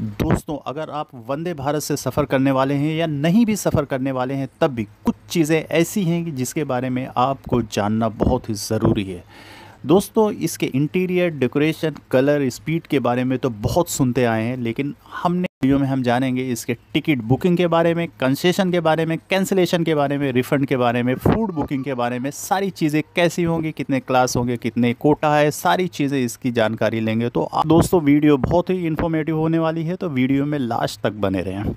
दोस्तों अगर आप वंदे भारत से सफ़र करने वाले हैं या नहीं भी सफ़र करने वाले हैं तब भी कुछ चीज़ें ऐसी हैं कि जिसके बारे में आपको जानना बहुत ही ज़रूरी है दोस्तों इसके इंटीरियर डेकोरेशन कलर स्पीड के बारे में तो बहुत सुनते आए हैं लेकिन हमने वीडियो में हम जानेंगे इसके टिकट बुकिंग के बारे में कंसेशन के बारे में कैंसिलेशन के बारे में रिफंड के बारे में फूड बुकिंग के बारे में सारी चीज़ें कैसी होंगी कितने क्लास होंगे कितने कोटा है सारी चीज़ें इसकी जानकारी लेंगे तो दोस्तों वीडियो बहुत ही इन्फॉर्मेटिव होने वाली है तो वीडियो में लास्ट तक बने रहें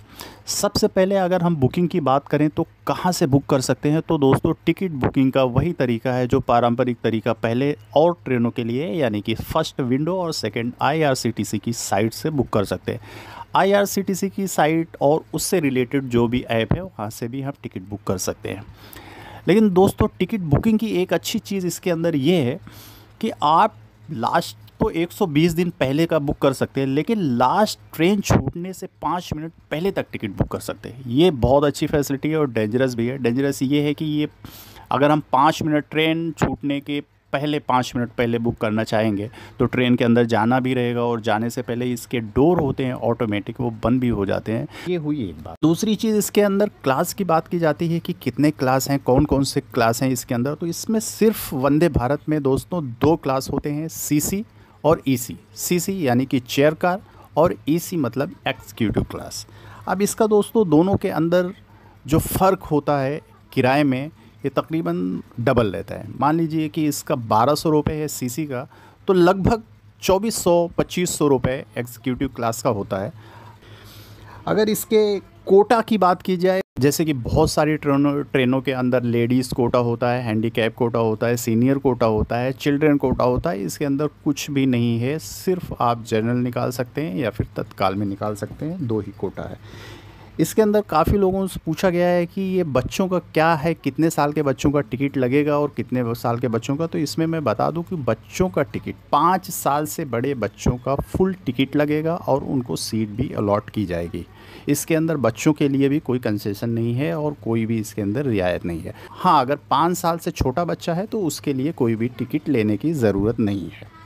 सबसे पहले अगर हम बुकिंग की बात करें तो कहाँ से बुक कर सकते हैं तो दोस्तों टिकट बुकिंग का वही तरीका है जो पारंपरिक तरीका पहले और ट्रेनों के लिए यानी कि फ़र्स्ट विंडो और सेकेंड आई की साइट से बुक कर सकते हैं आईआरसीटीसी की साइट और उससे रिलेटेड जो भी ऐप है वहाँ से भी हम टिकट बुक कर सकते हैं लेकिन दोस्तों टिकट बुकिंग की एक अच्छी चीज़ इसके अंदर ये है कि आप लास्ट तो 120 दिन पहले का बुक कर सकते हैं लेकिन लास्ट ट्रेन छूटने से पाँच मिनट पहले तक टिकट बुक कर सकते हैं ये बहुत अच्छी फैसिलिटी है और डेंजरस भी है डेंजरस ये है कि ये अगर हम पाँच मिनट ट्रेन छूटने के पहले पाँच मिनट पहले बुक करना चाहेंगे तो ट्रेन के अंदर जाना भी रहेगा और जाने से पहले इसके डोर होते हैं ऑटोमेटिक वो बंद भी हो जाते हैं ये हुई एक बात दूसरी चीज़ इसके अंदर क्लास की बात की जाती है कि कितने क्लास हैं कौन कौन से क्लास हैं इसके अंदर तो इसमें सिर्फ वंदे भारत में दोस्तों दो क्लास होते हैं सी और ई e सी यानी कि चेयर कार और ई e मतलब एक्सक्यूटिव क्लास अब इसका दोस्तों दोनों के अंदर जो फ़र्क होता है किराए में ये तकरीबन डबल रहता है मान लीजिए कि इसका बारह सौ रुपये है सीसी का तो लगभग चौबीस सौ पच्चीस सौ रुपये एग्जीक्यूटिव क्लास का होता है अगर इसके कोटा की बात की जाए जैसे कि बहुत सारी ट्रेनों ट्रेनों के अंदर लेडीज़ कोटा होता है हैंडीकैप कोटा होता है सीनियर कोटा होता है चिल्ड्रन कोटा होता है इसके अंदर कुछ भी नहीं है सिर्फ आप जनरल निकाल सकते हैं या फिर तत्काल में निकाल सकते हैं दो ही कोटा है इसके अंदर काफ़ी लोगों से पूछा गया है कि ये बच्चों का क्या है कितने साल के बच्चों का टिकट लगेगा और कितने साल के बच्चों का तो इसमें मैं बता दूं कि बच्चों का टिकट पाँच साल से बड़े बच्चों का फुल टिकट लगेगा और उनको सीट भी अलॉट की जाएगी इसके अंदर बच्चों के लिए भी कोई कंसेशन नहीं है और कोई भी इसके अंदर रियायत नहीं है हाँ अगर पाँच साल से छोटा बच्चा है तो उसके लिए कोई भी टिकट लेने की ज़रूरत नहीं है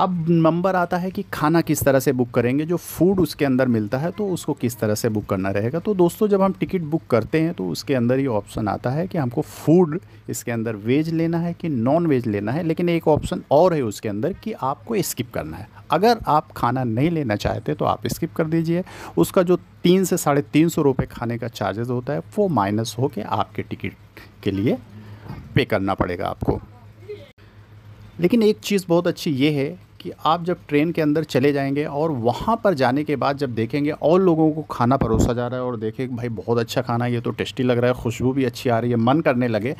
अब नंबर आता है कि खाना किस तरह से बुक करेंगे जो फूड उसके अंदर मिलता है तो उसको किस तरह से बुक करना रहेगा तो दोस्तों जब हम टिकट बुक करते हैं तो उसके अंदर ये ऑप्शन आता है कि हमको फूड इसके अंदर वेज लेना है कि नॉन वेज लेना है लेकिन एक ऑप्शन और है उसके अंदर कि आपको स्किप करना है अगर आप खाना नहीं लेना चाहते तो आप स्किप कर दीजिए उसका जो तीन से साढ़े तीन सौ रुपये खाने का चार्जेस होता है वो माइनस हो के आपके टिकट के लिए पे करना पड़ेगा आपको लेकिन एक चीज़ बहुत अच्छी ये है कि आप जब ट्रेन के अंदर चले जाएंगे और वहाँ पर जाने के बाद जब देखेंगे और लोगों को खाना परोसा जा रहा है और देखें भाई बहुत अच्छा खाना है ये तो टेस्टी लग रहा है खुशबू भी अच्छी आ रही है मन करने लगे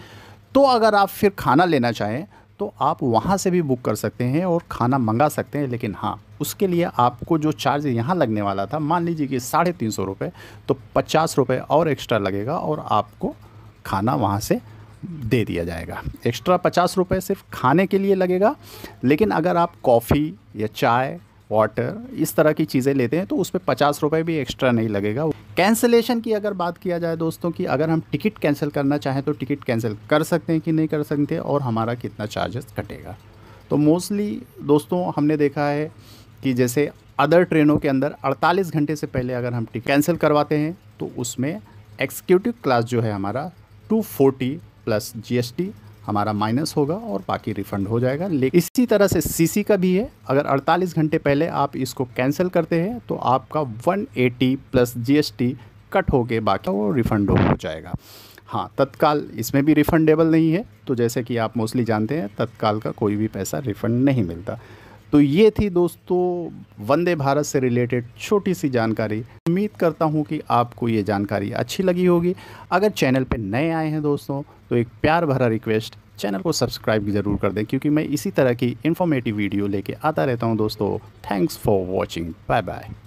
तो अगर आप फिर खाना लेना चाहें तो आप वहाँ से भी बुक कर सकते हैं और खाना मंगा सकते हैं लेकिन हाँ उसके लिए आपको जो चार्ज यहाँ लगने वाला था मान लीजिए कि साढ़े तीन सौ रुपये तो पचास रुपये और एक्स्ट्रा लगेगा और आपको खाना वहाँ से दे दिया जाएगा एक्स्ट्रा पचास रुपये सिर्फ खाने के लिए लगेगा लेकिन अगर आप कॉफ़ी या चाय वाटर इस तरह की चीज़ें लेते हैं तो उस पर पचास रुपये भी एक्स्ट्रा नहीं लगेगा कैंसलेशन की अगर बात किया जाए दोस्तों की अगर हम टिकट कैंसिल करना चाहें तो टिकट कैंसिल कर सकते हैं कि नहीं कर सकते और हमारा कितना चार्जेस कटेगा तो मोस्टली दोस्तों हमने देखा है कि जैसे अदर ट्रेनों के अंदर 48 घंटे से पहले अगर हम टिकट कैंसिल करवाते हैं तो उसमें एक्सिक्यूटिव क्लास जो है हमारा 240 प्लस जीएसटी हमारा माइनस होगा और बाकी रिफंड हो जाएगा लेकिन इसी तरह से सीसी का भी है अगर 48 घंटे पहले आप इसको कैंसिल करते हैं तो आपका 180 प्लस जीएसटी कट के बाकी वो रिफंड हो जाएगा हाँ तत्काल इसमें भी रिफंडेबल नहीं है तो जैसे कि आप मोस्टली जानते हैं तत्काल का कोई भी पैसा रिफंड नहीं मिलता तो ये थी दोस्तों वंदे भारत से रिलेटेड छोटी सी जानकारी उम्मीद करता हूँ कि आपको ये जानकारी अच्छी लगी होगी अगर चैनल पर नए आए हैं दोस्तों तो एक प्यार भरा रिक्वेस्ट चैनल को सब्सक्राइब ज़रूर कर दें क्योंकि मैं इसी तरह की इन्फॉर्मेटिव वीडियो लेके आता रहता हूँ दोस्तों thanks for watching bye bye